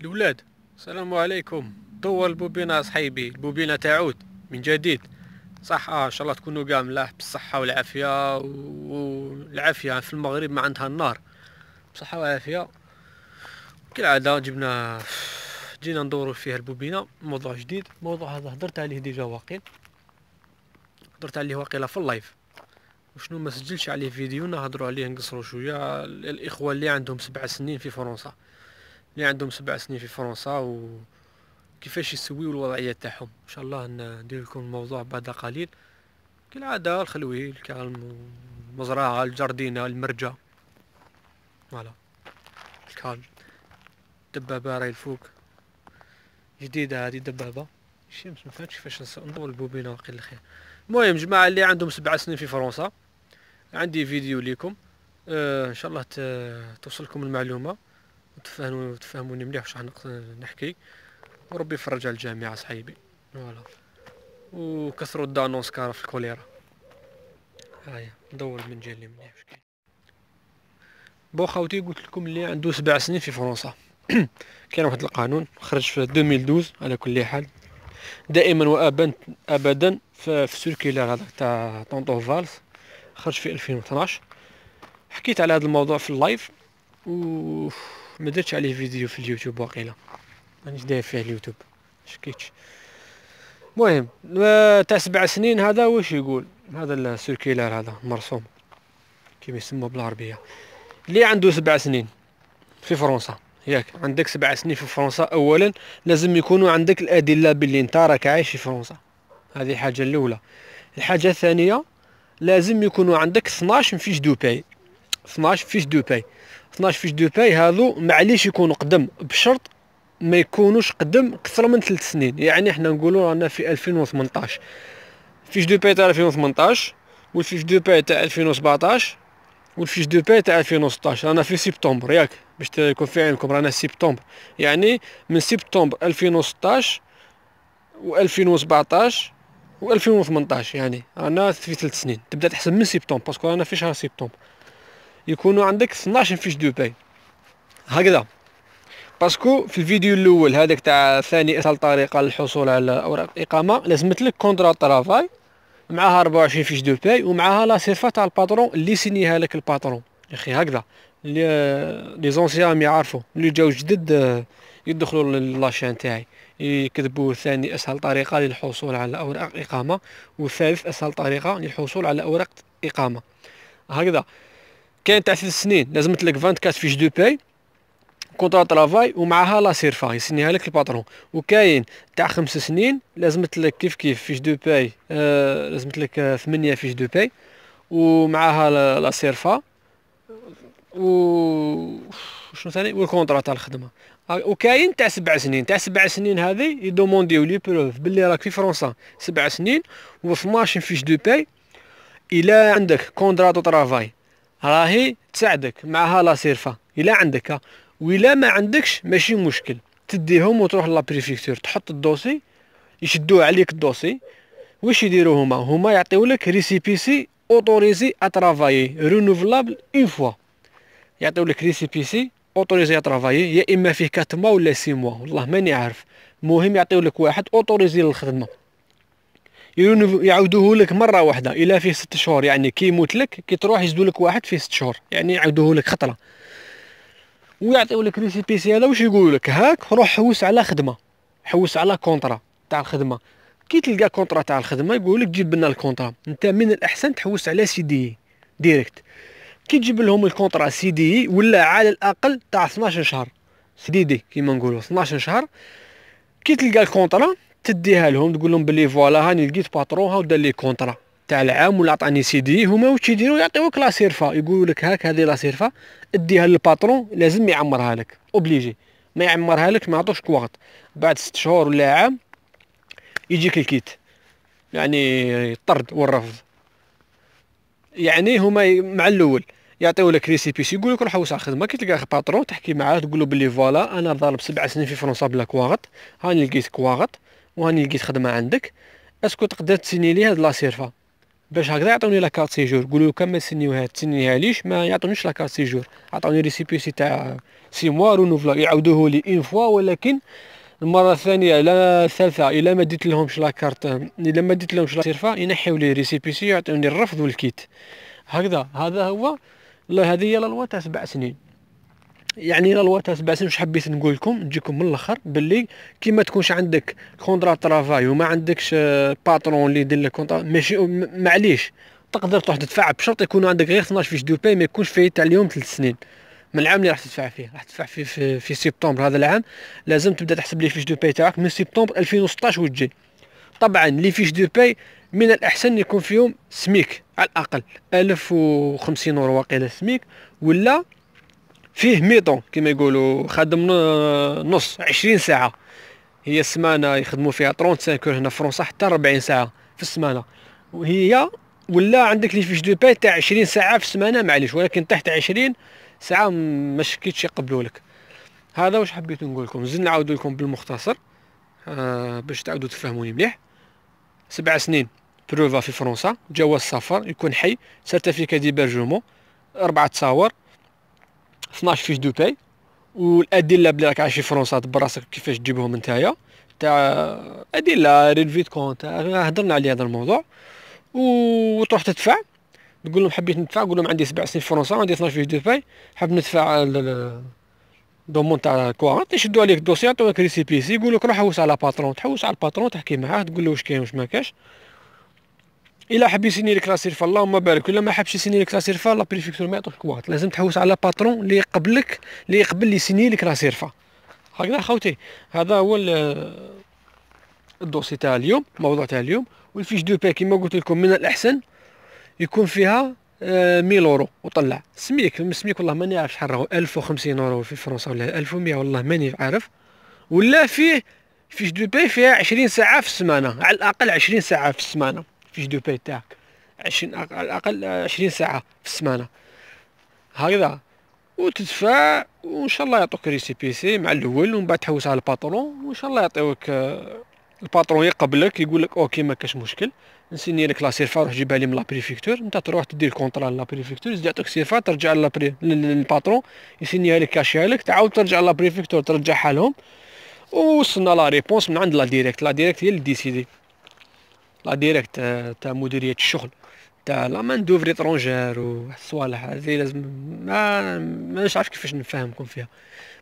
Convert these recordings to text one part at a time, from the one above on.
الولاد السلام عليكم طول البوبينة صحيبي البوبينة تعود من جديد صح ان شاء الله تكونوا كاع ملاح بالصحة والعافية والعافية في المغرب ما عندها النار بصحة وعافية كالعادة جبنا جينا ندورو فيها البوبينة موضوع جديد موضوع هذا هضرت عليه ديجا واقيل هضرت عليه واقيلا في اللايف وشنو ما سجلش عليه فيديو نهضروا عليه نقصروا شويه الاخوه اللي عندهم سبع سنين في فرنسا اللي عندهم سبع سنين في فرنسا و كيفاش يسويو الوضعيه تاعهم ان شاء الله ندير لكم الموضوع بعد قليل كالعاده الخلوي الكالم المزرعه الجردينه المرجه فوالا الكال دبابه راهي الفوق جديده هذه دبابه الشمس ما فهمتش كيفاش نصور البوبينه وقيل الخير المهم جماعه اللي عندهم سبع سنين في فرنسا عندي فيديو ليكم آه ان شاء الله توصلكم المعلومه وتفهموني مليح واش راح نحكي وربي يفرج على الجامعه صحيبي فوالا وكثروا الدانونس كان في الكوليرا هايا ندور من جالي مليح واش كاين بو خاوتي قلت لكم اللي عنده سبع سنين في فرنسا كان واحد القانون خرج في 2012 على كل حال دائما وابدا ابدا في السيركيلار هذاك تاع طونطو فالس خرج في 2012 حكيت على هذا الموضوع في اللايف و ما درتش عليه فيديو في اليوتيوب واقيلا مانيش داير فيه اليوتيوب شكيتش المهم آه، تاع سبع سنين هذا واش يقول هذا السيركيلار هذا مرسوم كيما يسمى بالعربيه اللي عنده سبع سنين في فرنسا ياك عندك سبع سنين في فرنسا اولا لازم يكونوا عندك الادله باللي انت راك عايش في فرنسا هذه الحاجه الاولى الحاجه الثانيه لازم يكونوا عندك 12 فيش دو باي 12 فيش دو باي 12 فيش دو باي هادو معليش يكونوا قدم بشرط ما يكونوش قدم اكثر من 3 سنين يعني حنا نقولوا رانا في 2018 فيش دو باي تاع 2018 والفيش دو باي تاع 2017 والفيش دو باي تاع 2016 رانا في سبتمبر ياك باش تكون في عينكم رانا سبتمبر يعني من سبتمبر 2016 و2017 و2018 يعني رانا في 3 سنين تبدا تحسب من سبتمبر باسكو رانا في شهر سبتمبر يكونوا عندك 12 فيش دو باي هكذا باسكو في الفيديو الاول هذاك تاع ثاني اسهل طريقه للحصول على اوراق اقامه لازمت لك كونترا طرافاي معاها 24 فيش دو باي ومعاها لا سيرفا تاع الباترون اللي سينيها لك الباترون يا اخي هكذا لي زونسيام يعرفوا اللي جاو جدد يدخلوا للاشين تاعي يكتبوا ثاني اسهل طريقه للحصول على اوراق اقامه وثالث اسهل طريقه للحصول على اوراق اقامه هكذا كاين تاع ثلاث سنين لازم لك 24 فيش دو باي كونترا طرافاي ومعها لا سيرفا يسنيها لك الباترون وكاين تاع خمس سنين لازم لك كيف كيف فيش دو باي آه لازم لك ثمانية فيش دو باي ومعها لا سيرفا و شنو ثاني والكونترا تاع الخدمه وكاين تاع سبع سنين تاع سبع سنين هذه يدومونديو لي بروف باللي راك في فرنسا سبع سنين و 12 فيش دو باي الى عندك كونترا دو طرافاي راهي تساعدك معها لا سيرفا الا عندك ولا ما عندكش ماشي مشكل تديهم وتروح لا بريفيكتور تحط الدوسي يشدو عليك الدوسي واش يديروا هما هما يعطيولك ريسيبيسي اوتوريزي ترافاي رينوفلابل اون فوا يعطيولك ريسيبيسي اوتوريزي ترافاي يا اما فيه 4 موا ولا 6 موا والله ماني عارف المهم يعطيولك واحد اوتوريزي للخدمه يعاودوه لك مره واحده الا فيه ست شهور يعني كي يموت لك كي تروح يزدو لك واحد فيه ست شهور يعني يعاودوه لك خطره ويعطيو لك ريسيبيسي هذا واش يقولوا لك هاك روح حوس على خدمه حوس على كونطرا تاع الخدمه كي تلقى كونطرا تاع الخدمه يقول لك جيب لنا الكونطرا انت من الاحسن تحوس على سي دي ديريكت كي تجيب لهم الكونطرا سي دي ولا على الاقل تاع 12 شهر سي دي دي كيما نقولوا 12 شهر كي تلقى الكونطرا تديها لهم تقول لهم بلي فوالا هاني لقيت باترون هاو دار لي كونترا تاع العام ولا عطاني سي دي هما واش يديروا يعطيوك لا سيرفا يقولوا لك هاك هذه لا سيرفا اديها للباترون لازم يعمرها لك اوبليجي ما يعمرها لك ما يعطوش وقت بعد ست شهور ولا عام يجيك الكيت يعني الطرد والرفض يعني هما مع الاول يعطيو لك ريسيبيس يقول لك روح وسع خدمه كي تلقى باترون تحكي معاه تقول له بلي فوالا انا ضارب سبع سنين في فرنسا بلا كواغط هاني لقيت كواغط وهاني لقيت خدمه عندك اسكو تقدر تسيني لي هاد لاسيرفا باش هكذا يعطوني لا كارت سيجور قولوا لكم ما تسنيوها تسنيها ليش ما يعطونيش لا كارت سيجور عطاوني ريسيبيسي تاع سي موا رونوفلا يعاودوه لي اون فوا ولكن المره الثانيه لا الثالثه الا ما ديت لهمش لا كارت الا ما ديت لهمش لا سيرفا ينحيو لي ريسيبيسي يعطوني الرفض والكيت هكذا هذا هو هذه هي لا لوا تاع سبع سنين يعني لا لوا سنين واش حبيت نقول لكم نجيكم من الاخر باللي كي ما تكونش عندك كونترا ترافاي وما عندكش باترون آه، اللي يدير لك كونترا ماشي معليش تقدر تروح تدفع بشرط يكون عندك غير 12 فيش دو باي ما يكونش فايت تاع اليوم 3 سنين من العام اللي راح تدفع فيه راح تدفع فيه في, في سبتمبر هذا العام لازم تبدا تحسب لي فيش دو باي تاعك من سبتمبر 2016 وتجي طبعا لي فيش دو باي من الاحسن يكون فيهم سميك على الاقل 1050 اورو واقيلا سميك ولا فيه ميطون كما يقولوا خدم نص 20 ساعه هي السمانه يخدموا فيها 35 كور هنا في فرنسا حتى 40 ساعه في السمانه وهي ولا عندك لي فيش دو باي تاع 20 ساعه في السمانه معليش ولكن تحت 20 ساعه ما شكيتش يقبلوا لك هذا واش حبيت نقول لكم زدنا نعاود لكم بالمختصر آه باش تعاودوا تفهموني مليح سبع سنين بروفا في فرنسا جواز سفر يكون حي سيرتيفيكا بيرجومون اربعه تصاور 12 فيش دو باي والادله بلي راك عايش في فرنسا براسك كيفاش تجيبهم نتايا تاع ادله ريلفي كونت آه، هضرنا عليه هذا الموضوع وتروح تدفع تقول لهم حبيت ندفع قول لهم عندي سبع سنين في فرنسا عندي 12 فيش دو باي حاب ندفع دومون تاع كوارنت يشدوا عليك الدوسي يعطوك ريسيبيسي يقول لك روح حوس على باترون تحوس على الباترون تحكي معاه تقول له واش كاين واش ما كاش الا حب يسيني لك لاسيرفا اللهم بارك ولا ما حبش يسيني لك لاسيرفا لا بريفيكتور ما يعطيك واحد لازم تحوس على باترون اللي يقبلك اللي يقبل يسيني لك لاسيرفا هكذا خوتي هذا هو الدوسي تاع اليوم الموضوع تاع اليوم والفيش دو باي كيما قلت لكم من الاحسن يكون فيها 1000 آه، اورو وطلع سميك سميك والله ماني عارف شحال راهو 1050 اورو في فرنسا ولا 1100 والله ماني عارف ولا فيه فيش دو باي فيها 20 ساعه في السمانه على الاقل 20 ساعه في السمانه في دو بيت تاعك عشرين على الاقل عشرين ساعه في السمانه هكذا وتدفع وان شاء الله يعطوك ريسي بي سي مع الاول ومن بعد تحوس على الباترون وان شاء الله يعطيوك آه، الباترون يقبلك يقول لك اوكي ما كاش مشكل نسيني لك لا سيرفا روح جيبها لي من لابريفيكتور انت تروح تدير كونطرا لابريفيكتور يزيد يعطيك سيرفا ترجع للباترون يسينيها لك كاشيها لك تعاود ترجع لابريفيكتور ترجعها لهم وصلنا لا ريبونس من عند لا ديريكت لا ديريكت هي اللي ديسيدي لا ديريكت آه، تاع مديريه الشغل تاع لا مان دوفر و والصوالح هذه لازم ما مانيش عارف كيفاش نفهمكم فيها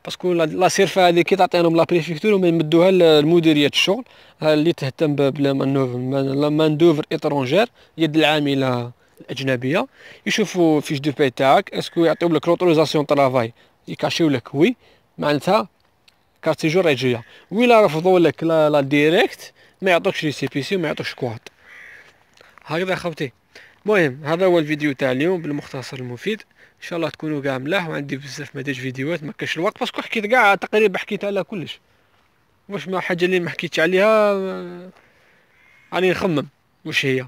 باسكو لا سيرفا هذه كي تعطيهم لا بريفيكتور وما يمدوها لمديريه الشغل اللي تهتم بلا مان دوفر اترونجير يد العامله الاجنبيه يشوفوا فيش دو باي تاعك اسكو يعطيو لك لوتوريزاسيون طرافاي يكاشيو لك وي معناتها كارت سيجور راهي وي لا رفضوا لك لا, لا ديريكت ما يعطوكش لي سي بي سي وما يعطوكش كواد هكذا خوتي المهم هذا هو الفيديو تاع اليوم بالمختصر المفيد ان شاء الله تكونوا كاع ملاح وعندي بزاف ما فيديوهات ما كاش الوقت باسكو حكيت كاع تقريبا حكيت على كلش واش ما حاجه اللي ما حكيتش عليها آه، راني نخمم واش هي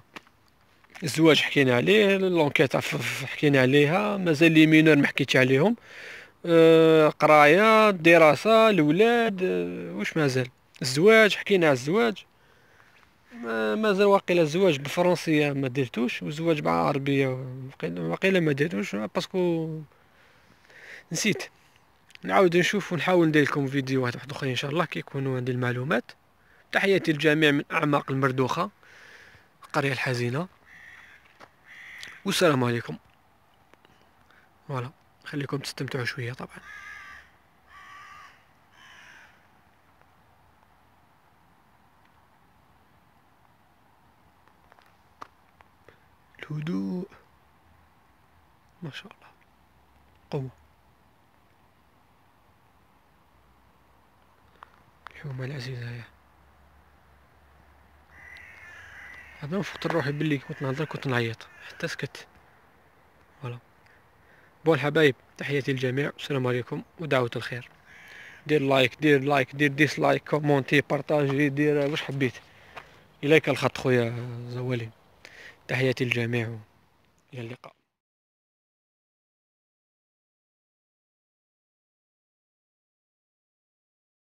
الزواج حكينا عليه لونكيت حكينا عليها مازال لي مينور ما حكيتش عليهم آه، قرايه دراسه الاولاد آه، واش مازال الزواج حكينا على الزواج مازال واقيلا الزواج بالفرنسيه ما درتوش والزواج مع عربيه واقيلا ما درتوش باسكو نسيت نعاود نشوف ونحاول ندير لكم فيديوهات واحد اخرين ان شاء الله كيكونوا عندي المعلومات تحياتي للجميع من اعماق المردوخه القريه الحزينه والسلام عليكم فوالا خليكم تستمتعوا شويه طبعا هدوء ما شاء الله قوة الحومة العزيزة هذا نفوت روحي باللي كنت نهضر كنت نعيط حتى سكت فوالا بون الحبايب تحياتي للجميع السلام عليكم ودعوة الخير دير لايك دير لايك دير ديسلايك كومونتي بارطاجي دير واش حبيت إليك الخط خويا زوالين تحياتي الجميع إلى اللقاء